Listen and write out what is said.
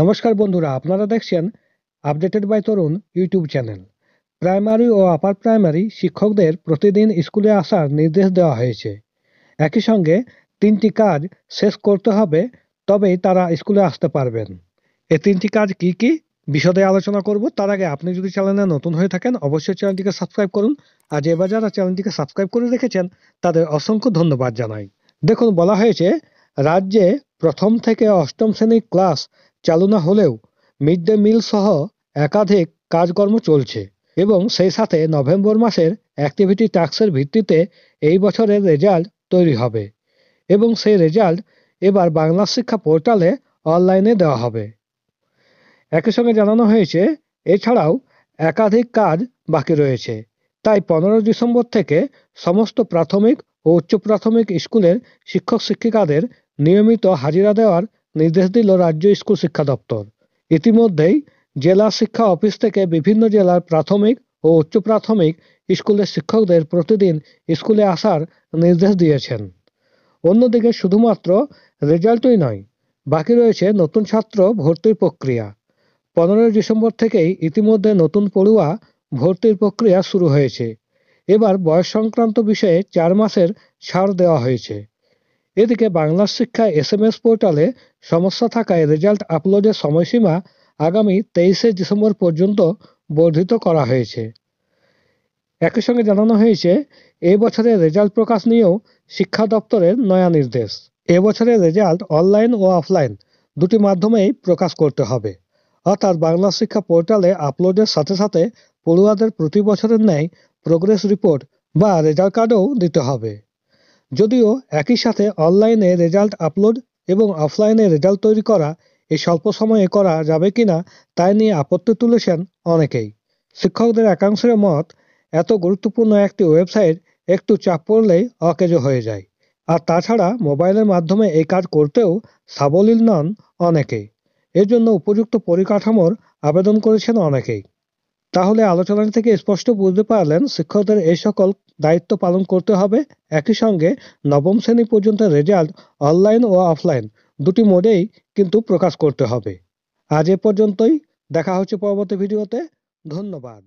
নমস্কার বন্ধুরা আপনারা দেখছেন updated by Tarun YouTube channel primary ও আপার প্রাইমারি শিক্ষকদের প্রতিদিন স্কুলে আসার নির্দেশ দেওয়া হয়েছে একই সঙ্গে তিনটি কাজ শেষ করতে হবে তবেই তারা স্কুলে আসতে পারবেন এ তিনটি কাজ কি কি বিশদে আলোচনা করব তার আগে আপনি যদি চ্যানেলে নতুন হয়ে থাকেন অবশ্যই চ্যানেলটিকে সাবস্ক্রাইব করুন আর যে বা যারা চ্যানেলটিকে সাবস্ক্রাইব করে রেখেছেন তাদের অসংখ্য ধন্যবাদ জানাই দেখুন বলা হয়েছে রাজ্যে প্রথম থেকে অষ্টম শ্রেণীর ক্লাস চালু না হলেও মিড ডে মিল সহ একাধিক কাজকর্ম চলছে এবং সেই সাথে নভেম্বর মাসের অ্যাক্টিভিটি ট্যাক্সের ভিত্তিতে এই বছরের রেজাল্ট তৈরি হবে এবং সেই রেজাল্ট এবার বাংলা শিক্ষা পোর্টালে অনলাইনে দেওয়া হবে একই সঙ্গে জানানো হয়েছে এছাড়াও একাধিক কাজ বাকি রয়েছে তাই পনেরো ডিসেম্বর থেকে সমস্ত প্রাথমিক ও উচ্চ প্রাথমিক স্কুলের শিক্ষক শিক্ষিকাদের নিয়মিত হাজিরা দেওয়ার নির্দেশ দিল রাজ্য স্কুল শিক্ষা দপ্তর ইতিমধ্যেই জেলা শিক্ষা অফিস থেকে বিভিন্ন জেলার প্রাথমিক ও উচ্চ প্রাথমিক স্কুলের শিক্ষকদের প্রতিদিন স্কুলে আসার নির্দেশ দিয়েছেন অন্যদিকে শুধুমাত্র রেজাল্টই নয় বাকি রয়েছে নতুন ছাত্র ভর্তির প্রক্রিয়া পনেরোই ডিসেম্বর থেকেই ইতিমধ্যে নতুন পড়ুয়া ভর্তির প্রক্রিয়া শুরু হয়েছে এবার বয়স সংক্রান্ত বিষয়ে চার মাসের ছাড় দেওয়া হয়েছে এদিকে বাংলা শিক্ষা এস এম এস পোর্টালে সমস্যা থাকায় রেজাল্ট আপলোডের সময়সীমা আগামী তেইশে ডিসেম্বর পর্যন্ত বর্ধিত করা হয়েছে একই সঙ্গে জানানো হয়েছে এই বছরের রেজাল্ট প্রকাশ নিয়েও শিক্ষা দপ্তরের নয়া নির্দেশ এ বছরের রেজাল্ট অনলাইন ও অফলাইন দুটি মাধ্যমেই প্রকাশ করতে হবে অর্থাৎ বাংলা শিক্ষা পোর্টালে আপলোডের সাথে সাথে পড়ুয়াদের প্রতি বছরের ন্যায় প্রোগ্রেস রিপোর্ট বা রেজাল্ট কার্ডও দিতে হবে যদিও একই সাথে অনলাইনে রেজাল্ট আপলোড এবং অফলাইনে রেজাল্ট তৈরি করা এই স্বল্প সময়ে করা যাবে কিনা তাই নিয়ে আপত্তি তুলেছেন অনেকেই শিক্ষকদের একাংশের মত এত গুরুত্বপূর্ণ একটি ওয়েবসাইট একটু চাপ পড়লেই অকেজো হয়ে যায় আর তাছাড়া মোবাইলের মাধ্যমে এই কাজ করতেও সাবলীল নন অনেকেই এর জন্য উপযুক্ত পরিকাঠামোর আবেদন করেছেন অনেকেই তাহলে আলোচনা থেকে স্পষ্ট বুঝতে পারলেন শিক্ষকদের এই সকল দায়িত্ব পালন করতে হবে একই সঙ্গে নবম শ্রেণী পর্যন্ত রেজাল্ট অনলাইন ও অফলাইন দুটি মোডেই কিন্তু প্রকাশ করতে হবে আজ এ পর্যন্তই দেখা হচ্ছে পরবর্তী ভিডিওতে ধন্যবাদ